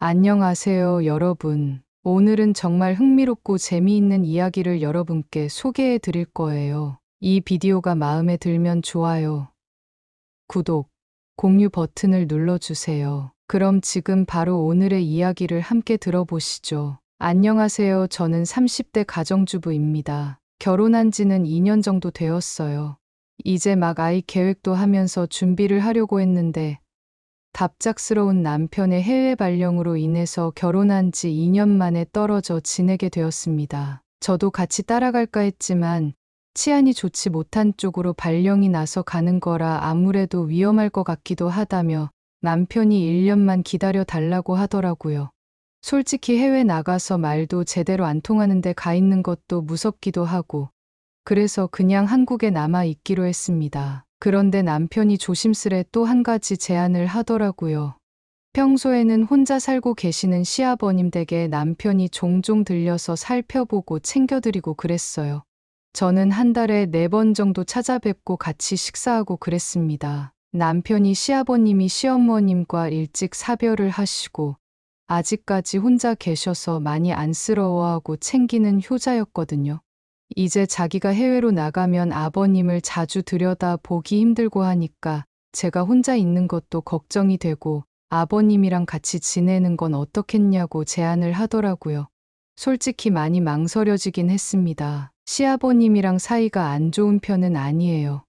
안녕하세요, 여러분. 오늘은 정말 흥미롭고 재미있는 이야기를 여러분께 소개해 드릴 거예요. 이 비디오가 마음에 들면 좋아요. 구독, 공유 버튼을 눌러주세요. 그럼 지금 바로 오늘의 이야기를 함께 들어보시죠. 안녕하세요. 저는 30대 가정주부입니다. 결혼한 지는 2년 정도 되었어요. 이제 막 아이 계획도 하면서 준비를 하려고 했는데 갑작스러운 남편의 해외 발령으로 인해서 결혼한 지 2년 만에 떨어져 지내게 되었습니다. 저도 같이 따라갈까 했지만 치안이 좋지 못한 쪽으로 발령이 나서 가는 거라 아무래도 위험할 것 같기도 하다며 남편이 1년만 기다려 달라고 하더라고요. 솔직히 해외 나가서 말도 제대로 안 통하는데 가 있는 것도 무섭기도 하고 그래서 그냥 한국에 남아 있기로 했습니다. 그런데 남편이 조심스레 또 한 가지 제안을 하더라고요. 평소에는 혼자 살고 계시는 시아버님 댁에 남편이 종종 들려서 살펴보고 챙겨드리고 그랬어요. 저는 한 달에 네 번 정도 찾아뵙고 같이 식사하고 그랬습니다. 남편이 시아버님이 시어머님과 일찍 사별을 하시고 아직까지 혼자 계셔서 많이 안쓰러워하고 챙기는 효자였거든요. 이제 자기가 해외로 나가면 아버님을 자주 들여다 보기 힘들고 하니까 제가 혼자 있는 것도 걱정이 되고 아버님이랑 같이 지내는 건 어떻겠냐고 제안을 하더라고요. 솔직히 많이 망설여지긴 했습니다. 시아버님이랑 사이가 안 좋은 편은 아니에요.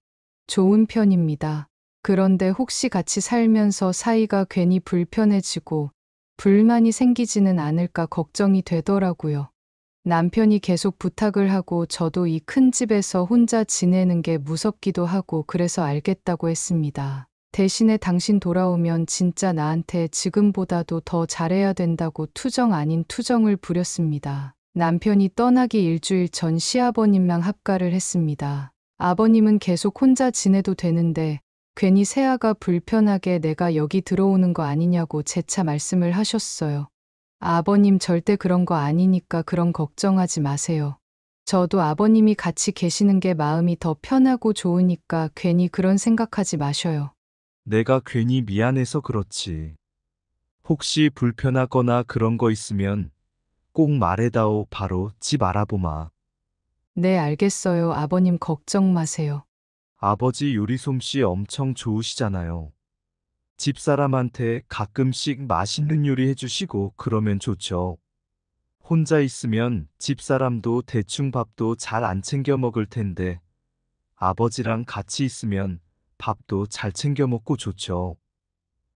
좋은 편입니다. 그런데 혹시 같이 살면서 사이가 괜히 불편해지고 불만이 생기지는 않을까 걱정이 되더라고요. 남편이 계속 부탁을 하고 저도 이 큰 집에서 혼자 지내는 게 무섭기도 하고 그래서 알겠다고 했습니다. 대신에 당신 돌아오면 진짜 나한테 지금보다도 더 잘해야 된다고 투정 아닌 투정을 부렸습니다. 남편이 떠나기 일주일 전 시아버님랑 합가를 했습니다. 아버님은 계속 혼자 지내도 되는데 괜히 세아가 불편하게 내가 여기 들어오는 거 아니냐고 재차 말씀을 하셨어요. 아버님 절대 그런 거 아니니까 그런 걱정하지 마세요. 저도 아버님이 같이 계시는 게 마음이 더 편하고 좋으니까 괜히 그런 생각하지 마셔요. 내가 괜히 미안해서 그렇지. 혹시 불편하거나 그런 거 있으면 꼭 말해다오 바로 집 알아보마. 네, 알겠어요. 아버님 걱정 마세요. 아버지 요리 솜씨 엄청 좋으시잖아요. 집사람한테 가끔씩 맛있는 요리해 주시고 그러면 좋죠. 혼자 있으면 집사람도 대충 밥도 잘 안 챙겨 먹을 텐데 아버지랑 같이 있으면 밥도 잘 챙겨 먹고 좋죠.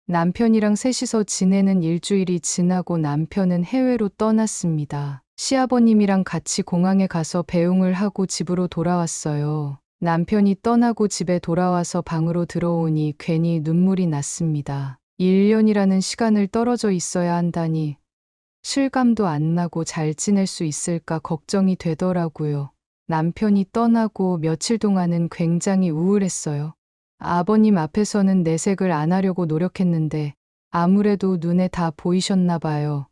남편이랑 셋이서 지내는 일주일이 지나고 남편은 해외로 떠났습니다. 시아버님이랑 같이 공항에 가서 배웅을 하고 집으로 돌아왔어요. 남편이 떠나고 집에 돌아와서 방으로 들어오니 괜히 눈물이 났습니다. 1년이라는 시간을 떨어져 있어야 한다니 실감도 안 나고 잘 지낼 수 있을까 걱정이 되더라고요. 남편이 떠나고 며칠 동안은 굉장히 우울했어요. 아버님 앞에서는 내색을 안 하려고 노력했는데 아무래도 눈에 다 보이셨나 봐요.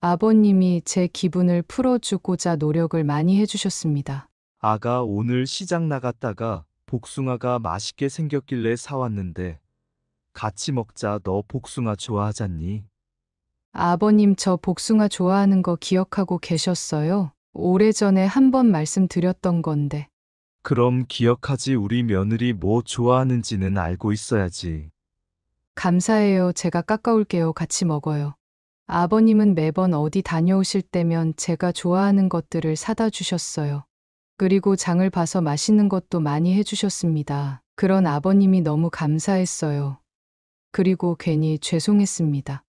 아버님이 제 기분을 풀어주고자 노력을 많이 해주셨습니다. 아가 오늘 시장 나갔다가 복숭아가 맛있게 생겼길래 사왔는데 같이 먹자 너 복숭아 좋아하잖니? 아버님 저 복숭아 좋아하는 거 기억하고 계셨어요? 오래전에 한 번 말씀드렸던 건데. 그럼 기억하지 우리 며느리 뭐 좋아하는지는 알고 있어야지. 감사해요. 제가 깎아올게요. 같이 먹어요. 아버님은 매번 어디 다녀오실 때면 제가 좋아하는 것들을 사다 주셨어요. 그리고 장을 봐서 맛있는 것도 많이 해주셨습니다. 그런 아버님이 너무 감사했어요. 그리고 괜히 죄송했습니다.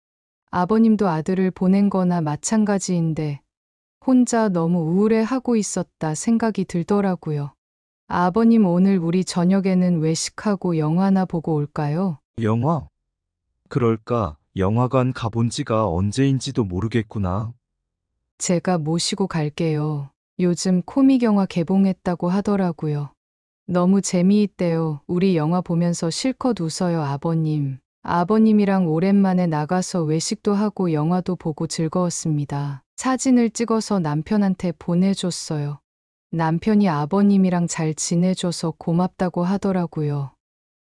아버님도 아들을 보낸 거나 마찬가지인데 혼자 너무 우울해하고 있었다 생각이 들더라고요. 아버님 오늘 우리 저녁에는 외식하고 영화나 보고 올까요? 영화? 그럴까? 영화관 가본 지가 언제인지도 모르겠구나. 제가 모시고 갈게요. 요즘 코믹 영화 개봉했다고 하더라고요. 너무 재미있대요. 우리 영화 보면서 실컷 웃어요, 아버님. 아버님이랑 오랜만에 나가서 외식도 하고 영화도 보고 즐거웠습니다. 사진을 찍어서 남편한테 보내줬어요. 남편이 아버님이랑 잘 지내줘서 고맙다고 하더라고요.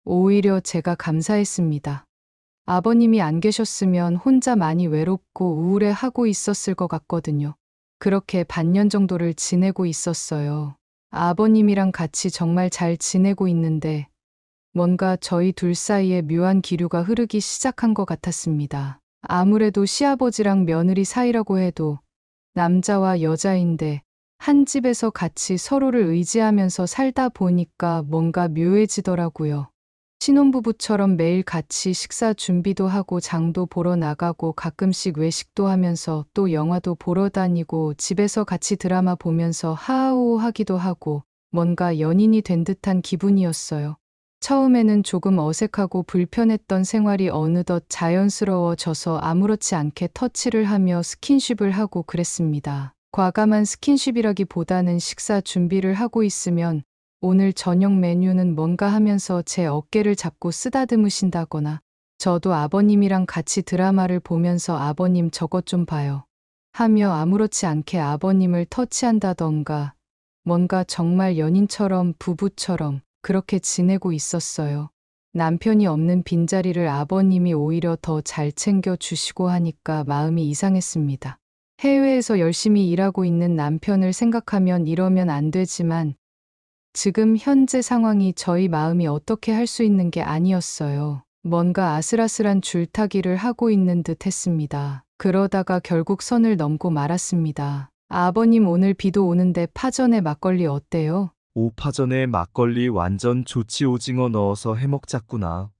오히려 제가 감사했습니다. 아버님이 안 계셨으면 혼자 많이 외롭고 우울해하고 있었을 것 같거든요. 그렇게 반년 정도를 지내고 있었어요. 아버님이랑 같이 정말 잘 지내고 있는데 뭔가 저희 둘 사이에 묘한 기류가 흐르기 시작한 것 같았습니다. 아무래도 시아버지랑 며느리 사이라고 해도 남자와 여자인데 한 집에서 같이 서로를 의지하면서 살다 보니까 뭔가 묘해지더라고요. 신혼부부처럼 매일 같이 식사 준비도 하고 장도 보러 나가고 가끔씩 외식도 하면서 또 영화도 보러 다니고 집에서 같이 드라마 보면서 하하오 하기도 하고 뭔가 연인이 된 듯한 기분이었어요. 처음에는 조금 어색하고 불편했던 생활이 어느덧 자연스러워져서 아무렇지 않게 터치를 하며 스킨십을 하고 그랬습니다. 과감한 스킨십이라기보다는 식사 준비를 하고 있으면 오늘 저녁 메뉴는 뭔가 하면서 제 어깨를 잡고 쓰다듬으신다거나 저도 아버님이랑 같이 드라마를 보면서 아버님 저것 좀 봐요. 하며 아무렇지 않게 아버님을 터치한다던가 뭔가 정말 연인처럼 부부처럼 그렇게 지내고 있었어요. 남편이 없는 빈자리를 아버님이 오히려 더 잘 챙겨주시고 하니까 마음이 이상했습니다. 해외에서 열심히 일하고 있는 남편을 생각하면 이러면 안 되지만 지금 현재 상황이 저희 마음이 어떻게 할 수 있는 게 아니었어요. 뭔가 아슬아슬한 줄타기를 하고 있는 듯 했습니다. 그러다가 결국 선을 넘고 말았습니다. 아버님 오늘 비도 오는데 파전에 막걸리 어때요? 오파전에 막걸리 완전 좋지 오징어 넣어서 해먹자꾸나.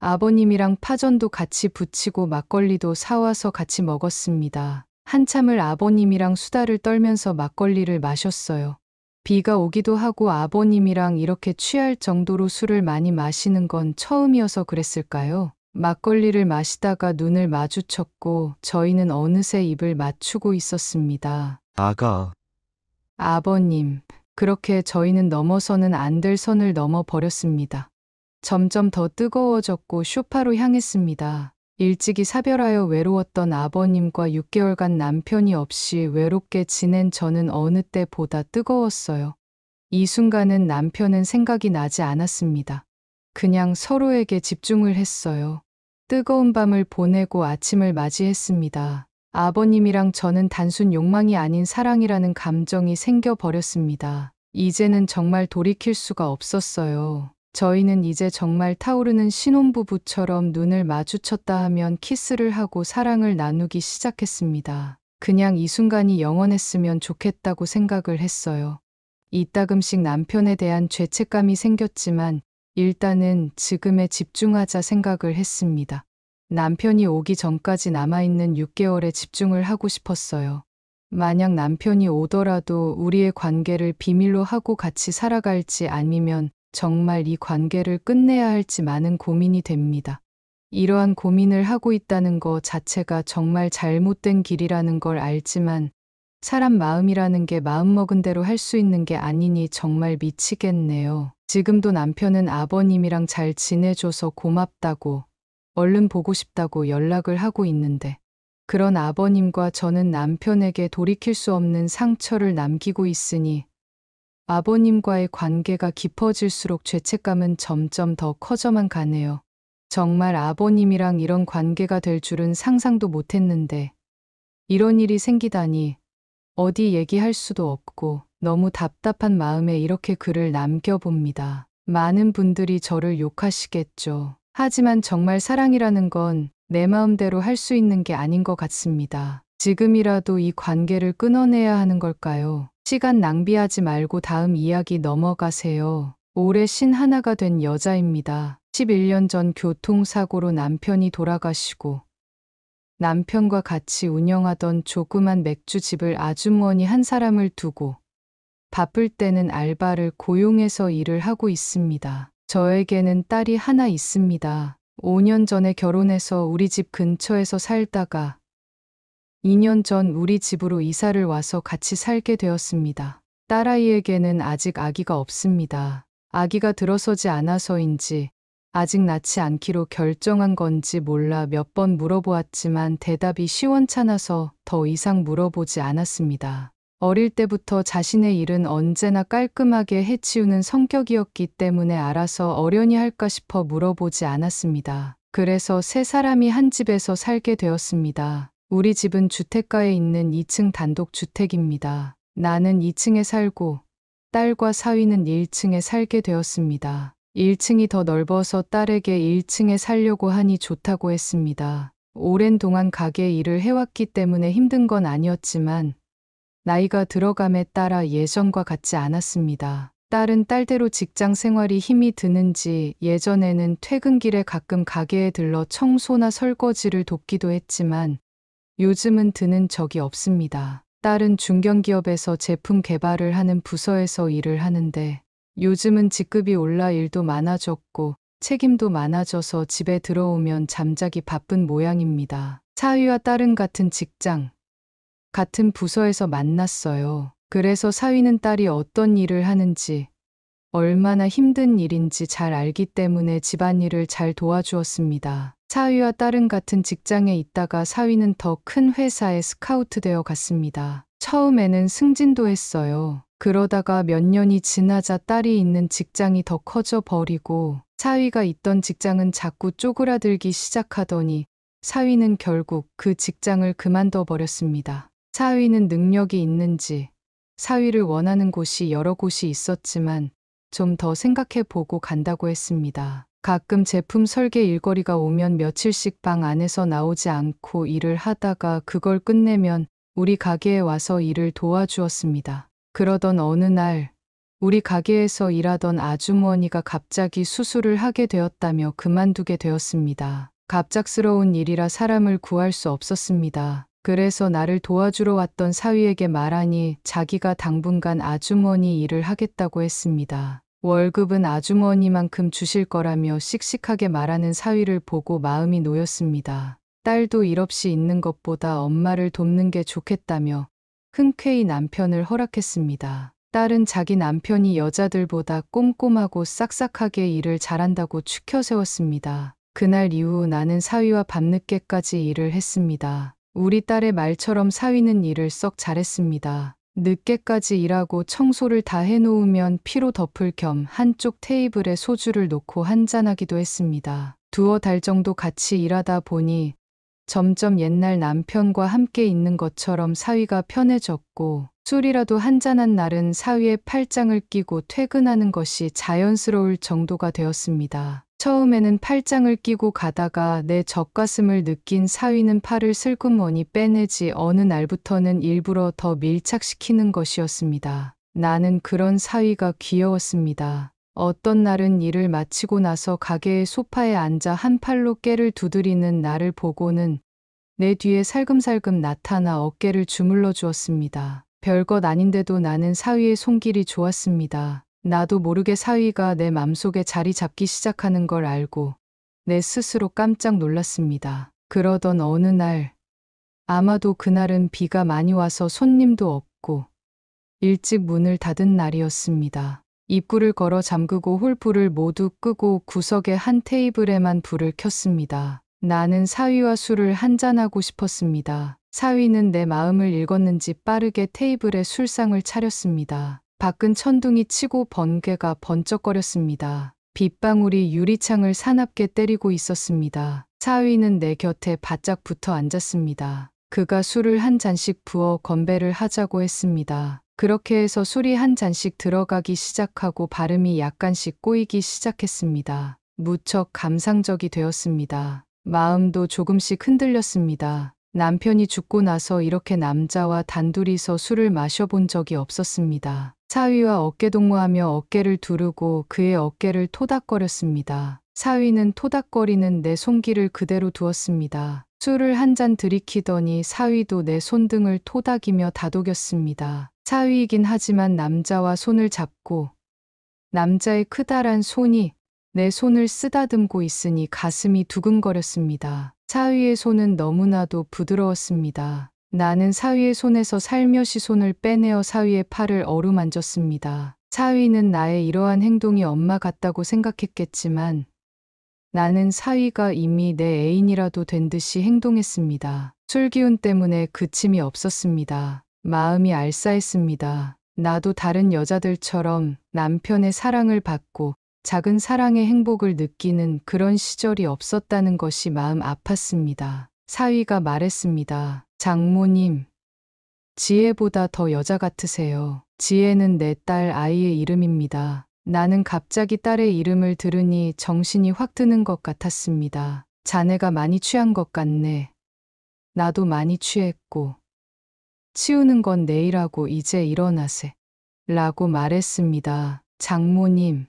아버님이랑 파전도 같이 부치고 막걸리도 사와서 같이 먹었습니다. 한참을 아버님이랑 수다를 떨면서 막걸리를 마셨어요. 비가 오기도 하고 아버님이랑 이렇게 취할 정도로 술을 많이 마시는 건 처음이어서 그랬을까요? 막걸리를 마시다가 눈을 마주쳤고 저희는 어느새 입을 맞추고 있었습니다. 아가. 아버님, 그렇게 저희는 넘어서는 안 될 선을 넘어 버렸습니다. 점점 더 뜨거워졌고 쇼파로 향했습니다. 일찍이 사별하여 외로웠던 아버님과 6개월간 남편이 없이 외롭게 지낸 저는 어느 때보다 뜨거웠어요. 이 순간은 남편은 생각이 나지 않았습니다. 그냥 서로에게 집중을 했어요. 뜨거운 밤을 보내고 아침을 맞이했습니다. 아버님이랑 저는 단순 욕망이 아닌 사랑이라는 감정이 생겨버렸습니다. 이제는 정말 돌이킬 수가 없었어요. 저희는 이제 정말 타오르는 신혼부부처럼 눈을 마주쳤다 하면 키스를 하고 사랑을 나누기 시작했습니다. 그냥 이 순간이 영원했으면 좋겠다고 생각을 했어요. 이따금씩 남편에 대한 죄책감이 생겼지만 일단은 지금에 집중하자 생각을 했습니다. 남편이 오기 전까지 남아있는 6개월에 집중을 하고 싶었어요. 만약 남편이 오더라도 우리의 관계를 비밀로 하고 같이 살아갈지 아니면 정말 이 관계를 끝내야 할지 많은 고민이 됩니다. 이러한 고민을 하고 있다는 것 자체가 정말 잘못된 길이라는 걸 알지만 사람 마음이라는 게 마음먹은 대로 할 수 있는 게 아니니 정말 미치겠네요. 지금도 남편은 아버님이랑 잘 지내줘서 고맙다고 얼른 보고 싶다고 연락을 하고 있는데 그런 아버님과 저는 남편에게 돌이킬 수 없는 상처를 남기고 있으니 아버님과의 관계가 깊어질수록 죄책감은 점점 더 커져만 가네요. 정말 아버님이랑 이런 관계가 될 줄은 상상도 못했는데 이런 일이 생기다니 어디 얘기할 수도 없고 너무 답답한 마음에 이렇게 글을 남겨봅니다. 많은 분들이 저를 욕하시겠죠. 하지만 정말 사랑이라는 건 내 마음대로 할 수 있는 게 아닌 것 같습니다. 지금이라도 이 관계를 끊어내야 하는 걸까요? 시간 낭비하지 말고 다음 이야기 넘어가세요. 올해 신 하나가 된 여자입니다. 11년 전 교통사고로 남편이 돌아가시고 남편과 같이 운영하던 조그만 맥주집을 아주머니 한 사람을 두고 바쁠 때는 알바를 고용해서 일을 하고 있습니다. 저에게는 딸이 하나 있습니다. 5년 전에 결혼해서 우리 집 근처에서 살다가 2년 전 우리 집으로 이사를 와서 같이 살게 되었습니다. 딸아이에게는 아직 아기가 없습니다. 아기가 들어서지 않아서인지 아직 낳지 않기로 결정한 건지 몰라 몇 번 물어보았지만 대답이 시원찮아서 더 이상 물어보지 않았습니다. 어릴 때부터 자신의 일은 언제나 깔끔하게 해치우는 성격이었기 때문에 알아서 어련히 할까 싶어 물어보지 않았습니다. 그래서 세 사람이 한 집에서 살게 되었습니다. 우리 집은 주택가에 있는 2층 단독 주택입니다. 나는 2층에 살고 딸과 사위는 1층에 살게 되었습니다. 1층이 더 넓어서 딸에게 1층에 살려고 하니 좋다고 했습니다. 오랜 동안 가게 일을 해왔기 때문에 힘든 건 아니었지만 나이가 들어감에 따라 예전과 같지 않았습니다. 딸은 딸대로 직장 생활이 힘이 드는지 예전에는 퇴근길에 가끔 가게에 들러 청소나 설거지를 돕기도 했지만 요즘은 드는 적이 없습니다. 딸은 중견기업에서 제품 개발을 하는 부서에서 일을 하는데 요즘은 직급이 올라 일도 많아졌고 책임도 많아져서 집에 들어오면 잠자기 바쁜 모양입니다. 사위와 딸은 같은 직장, 같은 부서에서 만났어요. 그래서 사위는 딸이 어떤 일을 하는지, 얼마나 힘든 일인지 잘 알기 때문에 집안일을 잘 도와주었습니다. 사위와 딸은 같은 직장에 있다가 사위는 더 큰 회사에 스카우트되어 갔습니다. 처음에는 승진도 했어요. 그러다가 몇 년이 지나자 딸이 있는 직장이 더 커져 버리고 사위가 있던 직장은 자꾸 쪼그라들기 시작하더니 사위는 결국 그 직장을 그만둬 버렸습니다. 사위는 능력이 있는지 사위를 원하는 곳이 여러 곳이 있었지만 좀 더 생각해 보고 간다고 했습니다. 가끔 제품 설계 일거리가 오면 며칠씩 방 안에서 나오지 않고 일을 하다가 그걸 끝내면 우리 가게에 와서 일을 도와주었습니다. 그러던 어느 날 우리 가게에서 일하던 아주머니가 갑자기 수술을 하게 되었다며 그만두게 되었습니다. 갑작스러운 일이라 사람을 구할 수 없었습니다. 그래서 나를 도와주러 왔던 사위에게 말하니 자기가 당분간 아주머니 일을 하겠다고 했습니다. 월급은 아주머니만큼 주실 거라며 씩씩하게 말하는 사위를 보고 마음이 놓였습니다. 딸도 일 없이 있는 것보다 엄마를 돕는 게 좋겠다며 흔쾌히 남편을 허락했습니다. 딸은 자기 남편이 여자들보다 꼼꼼하고 싹싹하게 일을 잘한다고 추켜 세웠습니다. 그날 이후 나는 사위와 밤늦게까지 일을 했습니다. 우리 딸의 말처럼 사위는 일을 썩 잘했습니다. 늦게까지 일하고 청소를 다 해놓으면 피로 덮을 겸 한쪽 테이블에 소주를 놓고 한잔하기도 했습니다. 두어 달 정도 같이 일하다 보니 점점 옛날 남편과 함께 있는 것처럼 사위가 편해졌고 술이라도 한잔한 날은 사위의 팔짱을 끼고 퇴근하는 것이 자연스러울 정도가 되었습니다. 처음에는 팔짱을 끼고 가다가 내 젖가슴을 느낀 사위는 팔을 슬그머니 빼내지 어느 날부터는 일부러 더 밀착시키는 것이었습니다. 나는 그런 사위가 귀여웠습니다. 어떤 날은 일을 마치고 나서 가게의 소파에 앉아 한 팔로 깨를 두드리는 나를 보고는 내 뒤에 살금살금 나타나 어깨를 주물러 주었습니다. 별것 아닌데도 나는 사위의 손길이 좋았습니다. 나도 모르게 사위가 내 맘속에 자리 잡기 시작하는 걸 알고 내 스스로 깜짝 놀랐습니다. 그러던 어느 날, 아마도 그날은 비가 많이 와서 손님도 없고 일찍 문을 닫은 날이었습니다. 입구를 걸어 잠그고 홀불을 모두 끄고 구석의 한 테이블에만 불을 켰습니다. 나는 사위와 술을 한잔하고 싶었습니다. 사위는 내 마음을 읽었는지 빠르게 테이블에 술상을 차렸습니다. 밖은 천둥이 치고 번개가 번쩍거렸습니다. 빗방울이 유리창을 사납게 때리고 있었습니다. 차위는내 곁에 바짝 붙어 앉았습니다. 그가 술을 한 잔씩 부어 건배를 하자고 했습니다. 그렇게 해서 술이 한 잔씩 들어가기 시작하고 발음이 약간씩 꼬이기 시작했습니다. 무척 감상적이 되었습니다. 마음도 조금씩 흔들렸습니다. 남편이 죽고 나서 이렇게 남자와 단둘이서 술을 마셔본 적이 없었습니다. 사위와 어깨 동무하며 어깨를 두르고 그의 어깨를 토닥거렸습니다. 사위는 토닥거리는 내 손길을 그대로 두었습니다. 술을 한잔 들이키더니 사위도 내 손등을 토닥이며 다독였습니다. 사위이긴 하지만 남자와 손을 잡고 남자의 크다란 손이 내 손을 쓰다듬고 있으니 가슴이 두근거렸습니다. 사위의 손은 너무나도 부드러웠습니다. 나는 사위의 손에서 살며시 손을 빼내어 사위의 팔을 어루만졌습니다. 사위는 나의 이러한 행동이 엄마 같다고 생각했겠지만 나는 사위가 이미 내 애인이라도 된 듯이 행동했습니다. 술 기운 때문에 그침이 없었습니다. 마음이 알싸했습니다. 나도 다른 여자들처럼 남편의 사랑을 받고 작은 사랑의 행복을 느끼는 그런 시절이 없었다는 것이 마음 아팠습니다. 사위가 말했습니다. 장모님, 지혜보다 더 여자 같으세요. 지혜는 내 딸 아이의 이름입니다. 나는 갑자기 딸의 이름을 들으니 정신이 확 드는 것 같았습니다. 자네가 많이 취한 것 같네. 나도 많이 취했고. 치우는 건 내일하고 이제 일어나세. 라고 말했습니다. 장모님,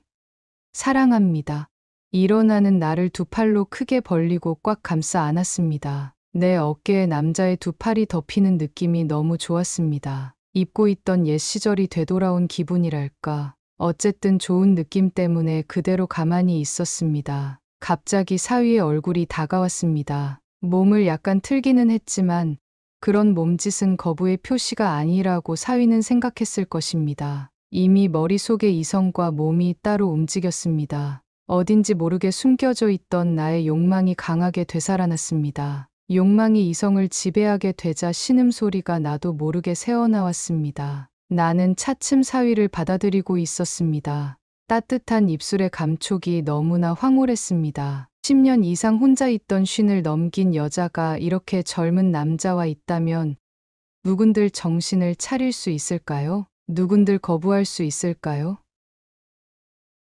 사랑합니다. 일어나는 나를 두 팔로 크게 벌리고 꽉 감싸 안았습니다. 내 어깨에 남자의 두 팔이 덮이는 느낌이 너무 좋았습니다. 입고 있던 옛 시절이 되돌아온 기분이랄까. 어쨌든 좋은 느낌 때문에 그대로 가만히 있었습니다. 갑자기 사위의 얼굴이 다가왔습니다. 몸을 약간 틀기는 했지만 그런 몸짓은 거부의 표시가 아니라고 사위는 생각했을 것입니다. 이미 머릿속에 이성과 몸이 따로 움직였습니다. 어딘지 모르게 숨겨져 있던 나의 욕망이 강하게 되살아났습니다. 욕망이 이성을 지배하게 되자 신음소리가 나도 모르게 새어나왔습니다. 나는 차츰 사위를 받아들이고 있었습니다. 따뜻한 입술의 감촉이 너무나 황홀했습니다. 10년 이상 혼자 있던 쉰을 넘긴 여자가 이렇게 젊은 남자와 있다면 누군들 정신을 차릴 수 있을까요? 누군들 거부할 수 있을까요?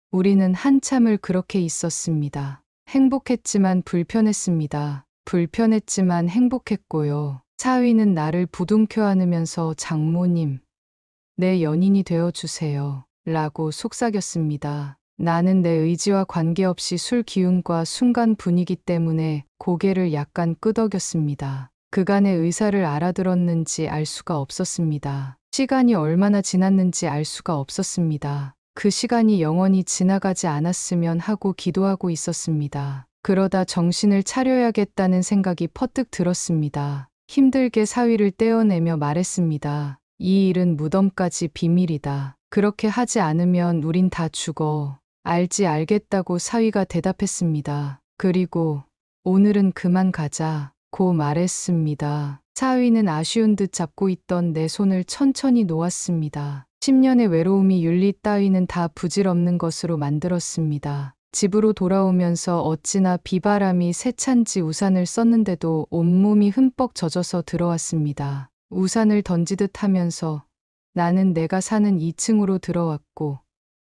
우리는 한참을 그렇게 있었습니다. 행복했지만 불편했습니다. 불편했지만 행복했고요. 차위는 나를 부둥켜 안으면서 장모님, 내 연인이 되어 주세요. 라고 속삭였습니다. 나는 내 의지와 관계없이 술 기운과 순간 분위기 때문에 고개를 약간 끄덕였습니다. 그간의 의사를 알아들었는지 알 수가 없었습니다. 시간이 얼마나 지났는지 알 수가 없었습니다. 그 시간이 영원히 지나가지 않았으면 하고 기도하고 있었습니다. 그러다 정신을 차려야겠다는 생각이 퍼뜩 들었습니다. 힘들게 사위를 떼어내며 말했습니다. 이 일은 무덤까지 비밀이다. 그렇게 하지 않으면 우린 다 죽어. 알지 알겠다고 사위가 대답했습니다. 그리고 오늘은 그만 가자. 고 말했습니다. 사위는 아쉬운 듯 잡고 있던 내 손을 천천히 놓았습니다. 10년의 외로움이 윤리 따위는 다 부질없는 것으로 만들었습니다. 집으로 돌아오면서 어찌나 비바람이 세찬지 우산을 썼는데도 온몸이 흠뻑 젖어서 들어왔습니다. 우산을 던지듯 하면서 나는 내가 사는 2층으로 들어왔고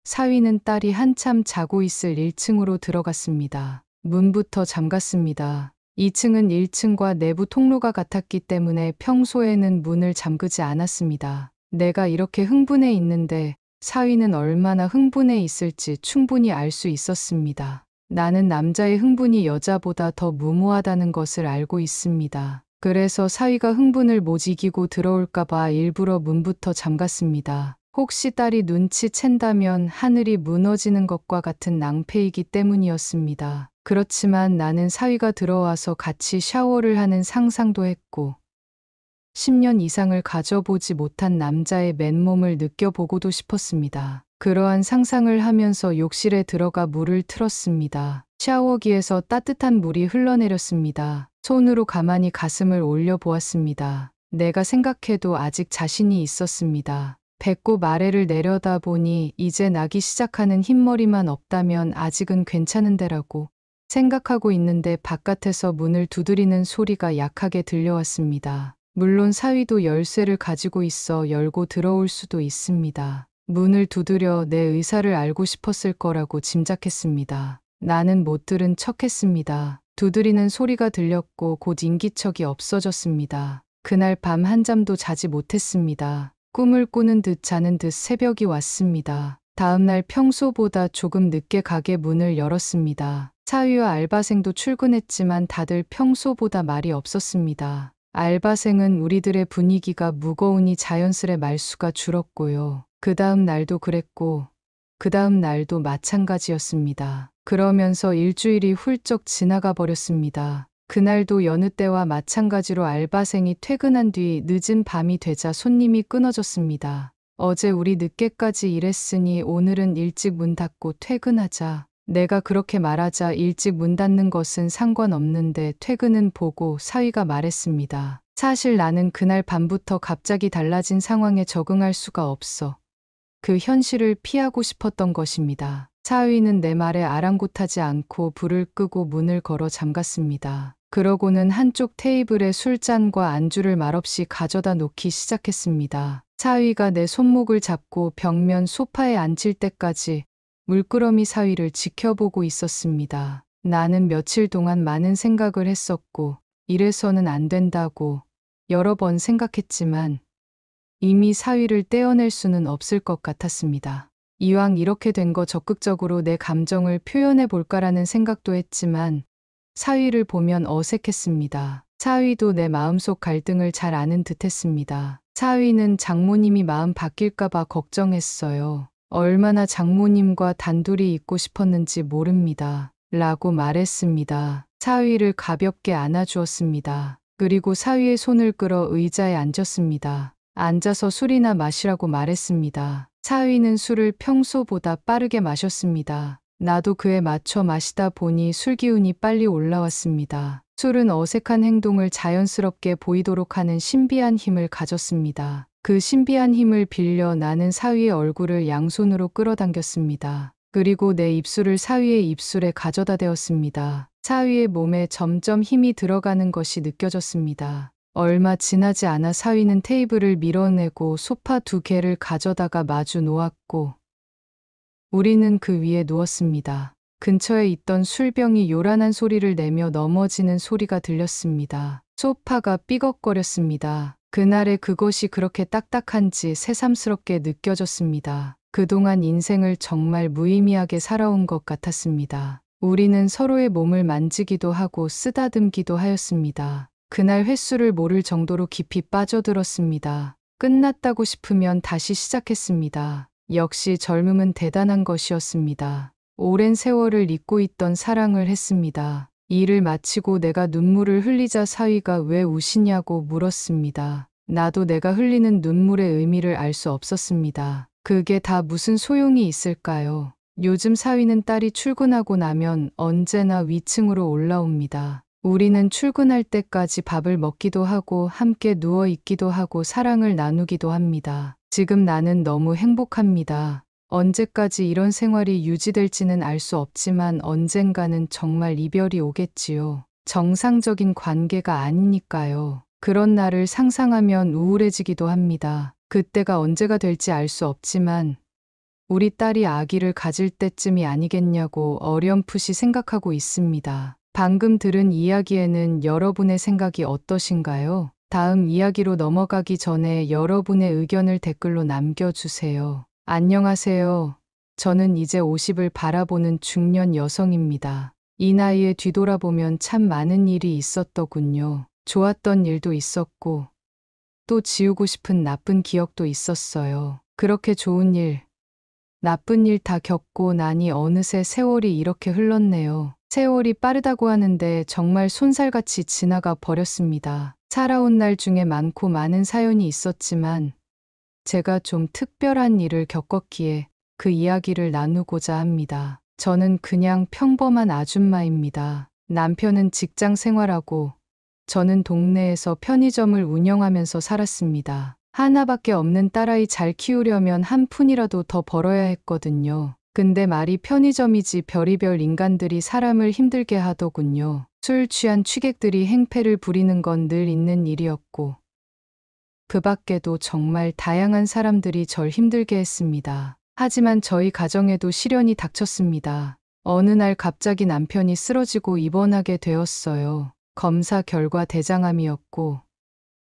사위는 딸이 한참 자고 있을 1층으로 들어갔습니다. 문부터 잠갔습니다. 2층은 1층과 내부 통로가 같았기 때문에 평소에는 문을 잠그지 않았습니다. 내가 이렇게 흥분해 있는데 사위는 얼마나 흥분해 있을지 충분히 알 수 있었습니다. 나는 남자의 흥분이 여자보다 더 무모하다는 것을 알고 있습니다. 그래서 사위가 흥분을 못 이기고 들어올까봐 일부러 문부터 잠갔습니다. 혹시 딸이 눈치챈다면 하늘이 무너지는 것과 같은 낭패이기 때문이었습니다. 그렇지만 나는 사위가 들어와서 같이 샤워를 하는 상상도 했고 10년 이상을 가져보지 못한 남자의 맨몸을 느껴보고도 싶었습니다. 그러한 상상을 하면서 욕실에 들어가 물을 틀었습니다. 샤워기에서 따뜻한 물이 흘러내렸습니다. 손으로 가만히 가슴을 올려보았습니다. 내가 생각해도 아직 자신이 있었습니다. 배꼽 아래를 내려다 보니 이제 나기 시작하는 흰머리만 없다면 아직은 괜찮은데라고 생각하고 있는데 바깥에서 문을 두드리는 소리가 약하게 들려왔습니다. 물론 사위도 열쇠를 가지고 있어 열고 들어올 수도 있습니다. 문을 두드려 내 의사를 알고 싶었을 거라고 짐작했습니다. 나는 못 들은 척 했습니다. 두드리는 소리가 들렸고 곧 인기척이 없어졌습니다. 그날 밤 한잠도 자지 못했습니다. 꿈을 꾸는 듯 자는 듯 새벽이 왔습니다. 다음날 평소보다 조금 늦게 가게 문을 열었습니다. 사위와 알바생도 출근했지만 다들 평소보다 말이 없었습니다. 알바생은 우리들의 분위기가 무거우니 자연스레 말수가 줄었고요. 그 다음 날도 그랬고, 그 다음 날도 마찬가지였습니다. 그러면서 일주일이 훌쩍 지나가 버렸습니다. 그날도 여느 때와 마찬가지로 알바생이 퇴근한 뒤 늦은 밤이 되자 손님이 끊어졌습니다. 어제 우리 늦게까지 일했으니 오늘은 일찍 문 닫고 퇴근하자. 내가 그렇게 말하자 일찍 문 닫는 것은 상관없는데 퇴근은 보고 사위가 말했습니다. 사실 나는 그날 밤부터 갑자기 달라진 상황에 적응할 수가 없어. 그 현실을 피하고 싶었던 것입니다. 사위는 내 말에 아랑곳하지 않고 불을 끄고 문을 걸어 잠갔습니다. 그러고는 한쪽 테이블에 술잔과 안주를 말없이 가져다 놓기 시작했습니다. 사위가 내 손목을 잡고 벽면 소파에 앉힐 때까지 물끄러미 사위를 지켜보고 있었습니다. 나는 며칠 동안 많은 생각을 했었고 이래서는 안 된다고 여러 번 생각했지만 이미 사위를 떼어낼 수는 없을 것 같았습니다. 이왕 이렇게 된 거 적극적으로 내 감정을 표현해 볼까라는 생각도 했지만 사위를 보면 어색했습니다. 사위도 내 마음속 갈등을 잘 아는 듯했습니다. 사위는 장모님이 마음 바뀔까봐 걱정했어요. 얼마나 장모님과 단둘이 있고 싶었는지 모릅니다. 라고 말했습니다. 사위를 가볍게 안아주었습니다. 그리고 사위의 손을 끌어 의자에 앉았습니다. 앉아서 술이나 마시라고 말했습니다. 사위는 술을 평소보다 빠르게 마셨습니다. 나도 그에 맞춰 마시다 보니 술 기운이 빨리 올라왔습니다. 술은 어색한 행동을 자연스럽게 보이도록 하는 신비한 힘을 가졌습니다. 그 신비한 힘을 빌려 나는 사위의 얼굴을 양손으로 끌어당겼습니다. 그리고 내 입술을 사위의 입술에 가져다 대었습니다. 사위의 몸에 점점 힘이 들어가는 것이 느껴졌습니다. 얼마 지나지 않아 사위는 테이블을 밀어내고 소파 두 개를 가져다가 마주 놓았고 우리는 그 위에 누웠습니다. 근처에 있던 술병이 요란한 소리를 내며 넘어지는 소리가 들렸습니다. 소파가 삐걱거렸습니다. 그날의 그곳이 그렇게 딱딱한지 새삼스럽게 느껴졌습니다. 그동안 인생을 정말 무의미하게 살아온 것 같았습니다. 우리는 서로의 몸을 만지기도 하고 쓰다듬기도 하였습니다. 그날 횟수를 모를 정도로 깊이 빠져들었습니다. 끝났다고 싶으면 다시 시작했습니다. 역시 젊음은 대단한 것이었습니다. 오랜 세월을 잊고 있던 사랑을 했습니다. 일을 마치고 내가 눈물을 흘리자 사위가 왜 우시냐고 물었습니다. 나도 내가 흘리는 눈물의 의미를 알 수 없었습니다. 그게 다 무슨 소용이 있을까요? 요즘 사위는 딸이 출근하고 나면 언제나 위층으로 올라옵니다. 우리는 출근할 때까지 밥을 먹기도 하고 함께 누워 있기도 하고 사랑을 나누기도 합니다. 지금 나는 너무 행복합니다. 언제까지 이런 생활이 유지될지는 알 수 없지만 언젠가는 정말 이별이 오겠지요. 정상적인 관계가 아니니까요. 그런 날을 상상하면 우울해지기도 합니다. 그때가 언제가 될지 알 수 없지만 우리 딸이 아기를 가질 때쯤이 아니겠냐고 어렴풋이 생각하고 있습니다. 방금 들은 이야기에는 여러분의 생각이 어떠신가요? 다음 이야기로 넘어가기 전에 여러분의 의견을 댓글로 남겨주세요. 안녕하세요. 저는 이제 50을 바라보는 중년 여성입니다. 이 나이에 뒤돌아보면 참 많은 일이 있었더군요. 좋았던 일도 있었고, 또 지우고 싶은 나쁜 기억도 있었어요. 그렇게 좋은 일, 나쁜 일 다 겪고 나니 어느새 세월이 이렇게 흘렀네요. 세월이 빠르다고 하는데 정말 손살같이 지나가 버렸습니다. 살아온 날 중에 많고 많은 사연이 있었지만 제가 좀 특별한 일을 겪었기에 그 이야기를 나누고자 합니다. 저는 그냥 평범한 아줌마입니다. 남편은 직장 생활하고 저는 동네에서 편의점을 운영하면서 살았습니다. 하나밖에 없는 딸아이 잘 키우려면 한 푼이라도 더 벌어야 했거든요. 근데 말이 편의점이지 별의별 인간들이 사람을 힘들게 하더군요. 술 취한 취객들이 행패를 부리는 건 늘 있는 일이었고 그 밖에도 정말 다양한 사람들이 절 힘들게 했습니다. 하지만 저희 가정에도 시련이 닥쳤습니다. 어느 날 갑자기 남편이 쓰러지고 입원하게 되었어요. 검사 결과 대장암이었고,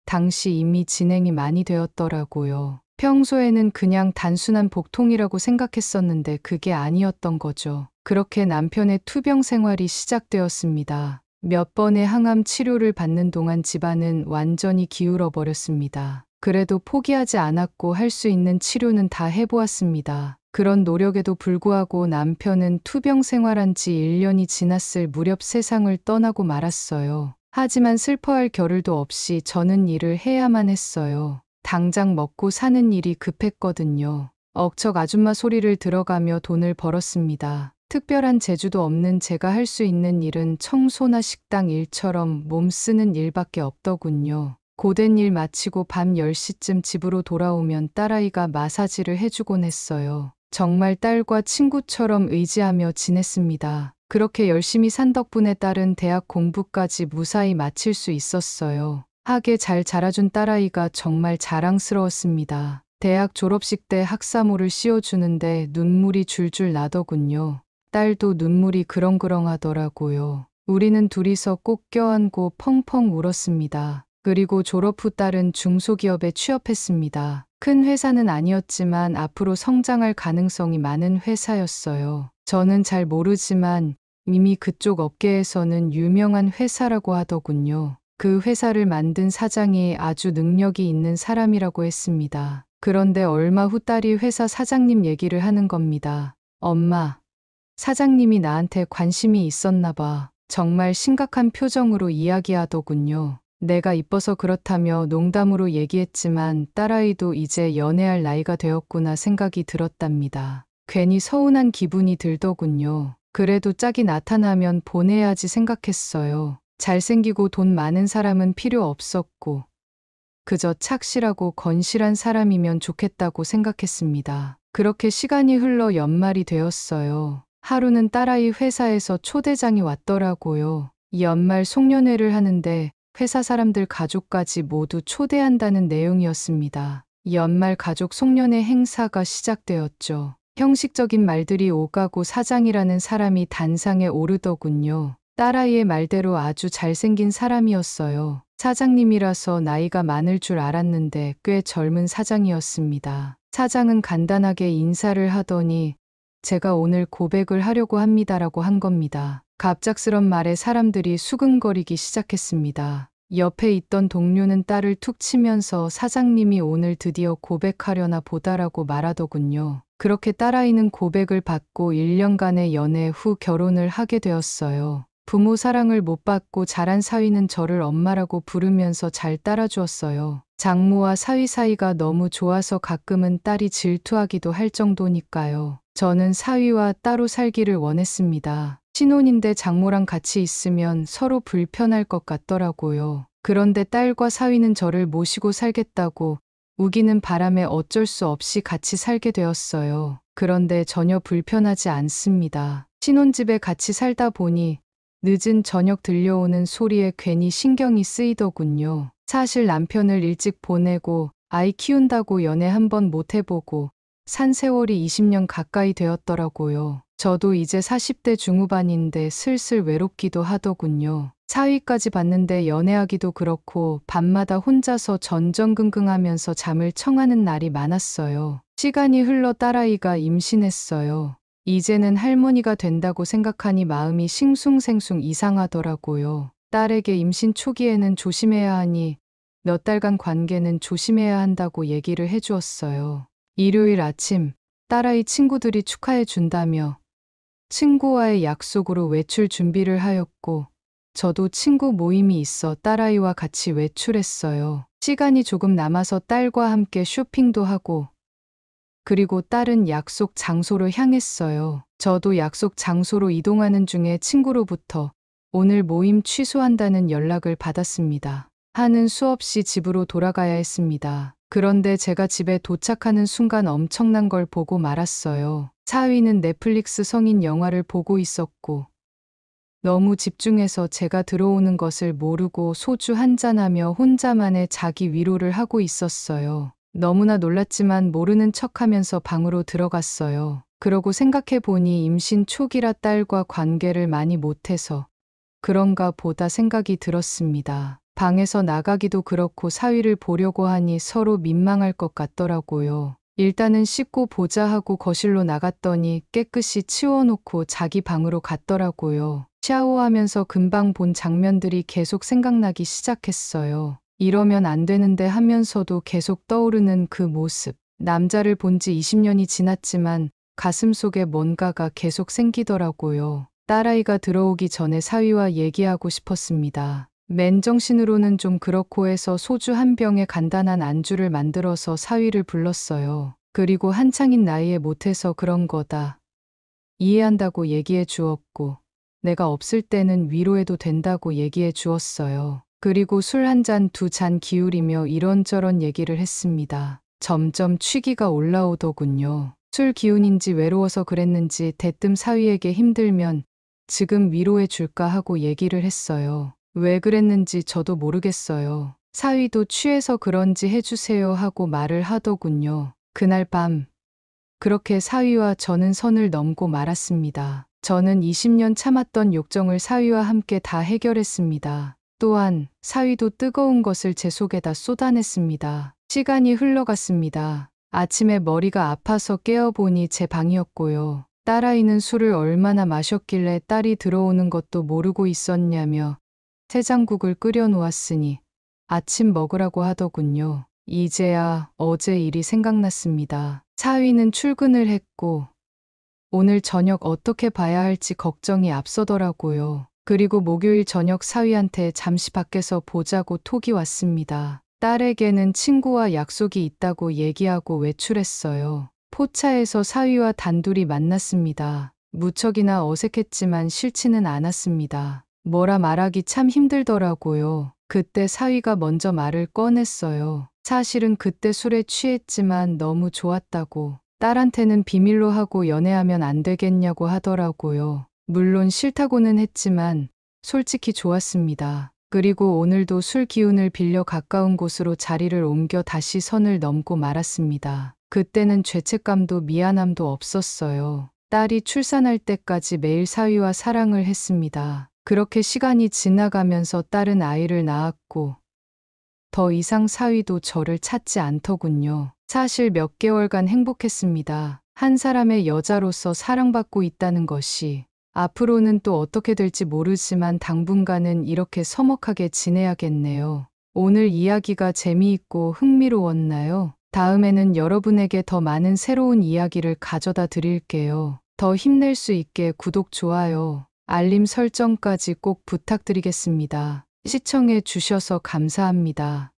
당시 이미 진행이 많이 되었더라고요. 평소에는 그냥 단순한 복통이라고 생각했었는데 그게 아니었던 거죠. 그렇게 남편의 투병 생활이 시작되었습니다. 몇 번의 항암 치료를 받는 동안 집안은 완전히 기울어 버렸습니다. 그래도 포기하지 않았고 할 수 있는 치료는 다 해보았습니다. 그런 노력에도 불구하고 남편은 투병 생활한 지 1년이 지났을 무렵 세상을 떠나고 말았어요. 하지만 슬퍼할 겨를도 없이 저는 일을 해야만 했어요. 당장 먹고 사는 일이 급했거든요. 억척 아줌마 소리를 들어가며 돈을 벌었습니다. 특별한 재주도 없는 제가 할 수 있는 일은 청소나 식당 일처럼 몸 쓰는 일밖에 없더군요. 고된 일 마치고 밤 10시쯤 집으로 돌아오면 딸아이가 마사지를 해주곤 했어요. 정말 딸과 친구처럼 의지하며 지냈습니다. 그렇게 열심히 산 덕분에 딸은 대학 공부까지 무사히 마칠 수 있었어요. 하게 잘 자라준 딸아이가 정말 자랑스러웠습니다. 대학 졸업식 때 학사모를 씌워주는데 눈물이 줄줄 나더군요. 딸도 눈물이 그렁그렁하더라고요. 우리는 둘이서 꼭 껴안고 펑펑 울었습니다. 그리고 졸업 후 딸은 중소기업에 취업했습니다. 큰 회사는 아니었지만 앞으로 성장할 가능성이 많은 회사였어요. 저는 잘 모르지만 이미 그쪽 업계에서는 유명한 회사라고 하더군요. 그 회사를 만든 사장이 아주 능력이 있는 사람이라고 했습니다. 그런데 얼마 후 딸이 회사 사장님 얘기를 하는 겁니다. 엄마, 사장님이 나한테 관심이 있었나 봐. 정말 심각한 표정으로 이야기하더군요. 내가 이뻐서 그렇다며 농담으로 얘기했지만 딸아이도 이제 연애할 나이가 되었구나 생각이 들었답니다. 괜히 서운한 기분이 들더군요. 그래도 짝이 나타나면 보내야지 생각했어요. 잘생기고 돈 많은 사람은 필요 없었고, 그저 착실하고 건실한 사람이면 좋겠다고 생각했습니다. 그렇게 시간이 흘러 연말이 되었어요. 하루는 딸아이 회사에서 초대장이 왔더라고요. 연말 송년회를 하는데 회사 사람들 가족까지 모두 초대한다는 내용이었습니다. 연말 가족 송년회 행사가 시작되었죠. 형식적인 말들이 오가고 사장이라는 사람이 단상에 오르더군요. 딸아이의 말대로 아주 잘생긴 사람이었어요. 사장님이라서 나이가 많을 줄 알았는데 꽤 젊은 사장이었습니다. 사장은 간단하게 인사를 하더니 제가 오늘 고백을 하려고 합니다라고 한 겁니다. 갑작스런 말에 사람들이 수근거리기 시작했습니다. 옆에 있던 동료는 딸을 툭 치면서 사장님이 오늘 드디어 고백하려나 보다라고 말하더군요. 그렇게 딸아이는 고백을 받고 1년간의 연애 후 결혼을 하게 되었어요. 부모 사랑을 못 받고 자란 사위는 저를 엄마라고 부르면서 잘 따라주었어요. 장모와 사위 사이가 너무 좋아서 가끔은 딸이 질투하기도 할 정도니까요. 저는 사위와 따로 살기를 원했습니다. 신혼인데 장모랑 같이 있으면 서로 불편할 것 같더라고요. 그런데 딸과 사위는 저를 모시고 살겠다고 우기는 바람에 어쩔 수 없이 같이 살게 되었어요. 그런데 전혀 불편하지 않습니다. 신혼집에 같이 살다 보니 늦은 저녁 들려오는 소리에 괜히 신경이 쓰이더군요. 사실 남편을 일찍 보내고 아이 키운다고 연애 한 번 못 해보고 산 세월이 20년 가까이 되었더라고요. 저도 이제 40대 중후반인데 슬슬 외롭기도 하더군요. 사위까지 봤는데 연애하기도 그렇고 밤마다 혼자서 전전긍긍하면서 잠을 청하는 날이 많았어요. 시간이 흘러 딸아이가 임신했어요. 이제는 할머니가 된다고 생각하니 마음이 싱숭생숭 이상하더라고요. 딸에게 임신 초기에는 조심해야 하니 몇 달간 관계는 조심해야 한다고 얘기를 해주었어요. 일요일 아침 딸아이 친구들이 축하해 준다며 친구와의 약속으로 외출 준비를 하였고 저도 친구 모임이 있어 딸아이와 같이 외출했어요. 시간이 조금 남아서 딸과 함께 쇼핑도 하고 그리고 딸은 약속 장소로 향했어요. 저도 약속 장소로 이동하는 중에 친구로부터 오늘 모임 취소한다는 연락을 받았습니다. 하는 수없이 집으로 돌아가야 했습니다. 그런데 제가 집에 도착하는 순간 엄청난 걸 보고 말았어요. 차위는 넷플릭스 성인 영화를 보고 있었고 너무 집중해서 제가 들어오는 것을 모르고 소주 한잔하며 혼자만의 자기 위로를 하고 있었어요. 너무나 놀랐지만 모르는 척하면서 방으로 들어갔어요. 그러고 생각해 보니 임신 초기라 딸과 관계를 많이 못해서 그런가 보다 생각이 들었습니다. 방에서 나가기도 그렇고 사위를 보려고 하니 서로 민망할 것 같더라고요. 일단은 씻고 보자 하고 거실로 나갔더니 깨끗이 치워놓고 자기 방으로 갔더라고요. 샤워하면서 금방 본 장면들이 계속 생각나기 시작했어요. 이러면 안 되는데 하면서도 계속 떠오르는 그 모습. 남자를 본 지 20년이 지났지만 가슴 속에 뭔가가 계속 생기더라고요. 딸아이가 들어오기 전에 사위와 얘기하고 싶었습니다. 맨정신으로는 좀 그렇고 해서 소주 한 병에 간단한 안주를 만들어서 사위를 불렀어요. 그리고 한창인 나이에 못해서 그런 거다. 이해한다고 얘기해 주었고, 내가 없을 때는 위로해도 된다고 얘기해 주었어요. 그리고 술 한 잔, 두 잔 기울이며 이런저런 얘기를 했습니다. 점점 취기가 올라오더군요. 술 기운인지 외로워서 그랬는지 대뜸 사위에게 힘들면 지금 위로해 줄까 하고 얘기를 했어요. 왜 그랬는지 저도 모르겠어요. 사위도 취해서 그런지 해주세요 하고 말을 하더군요. 그날 밤, 그렇게 사위와 저는 선을 넘고 말았습니다. 저는 20년 참았던 욕정을 사위와 함께 다 해결했습니다. 또한 사위도 뜨거운 것을 제 속에다 쏟아냈습니다. 시간이 흘러갔습니다. 아침에 머리가 아파서 깨어보니 제 방이었고요. 딸아이는 술을 얼마나 마셨길래 딸이 들어오는 것도 모르고 있었냐며 태장국을 끓여놓았으니 아침 먹으라고 하더군요. 이제야 어제 일이 생각났습니다. 사위는 출근을 했고 오늘 저녁 어떻게 봐야 할지 걱정이 앞서더라고요. 그리고 목요일 저녁 사위한테 잠시 밖에서 보자고 톡이 왔습니다. 딸에게는 친구와 약속이 있다고 얘기하고 외출했어요. 포차에서 사위와 단둘이 만났습니다. 무척이나 어색했지만 싫지는 않았습니다. 뭐라 말하기 참 힘들더라고요. 그때 사위가 먼저 말을 꺼냈어요. 사실은 그때 술에 취했지만 너무 좋았다고 딸한테는 비밀로 하고 연애하면 안 되겠냐고 하더라고요. 물론 싫다고는 했지만 솔직히 좋았습니다. 그리고 오늘도 술 기운을 빌려 가까운 곳으로 자리를 옮겨 다시 선을 넘고 말았습니다. 그때는 죄책감도 미안함도 없었어요. 딸이 출산할 때까지 매일 사위와 사랑을 했습니다. 그렇게 시간이 지나가면서 딸은 아이를 낳았고 더 이상 사위도 저를 찾지 않더군요. 사실 몇 개월간 행복했습니다. 한 사람의 여자로서 사랑받고 있다는 것이 앞으로는 또 어떻게 될지 모르지만 당분간은 이렇게 서먹하게 지내야겠네요. 오늘 이야기가 재미있고 흥미로웠나요? 다음에는 여러분에게 더 많은 새로운 이야기를 가져다 드릴게요. 더 힘낼 수 있게 구독, 좋아요, 알림 설정까지 꼭 부탁드리겠습니다. 시청해 주셔서 감사합니다.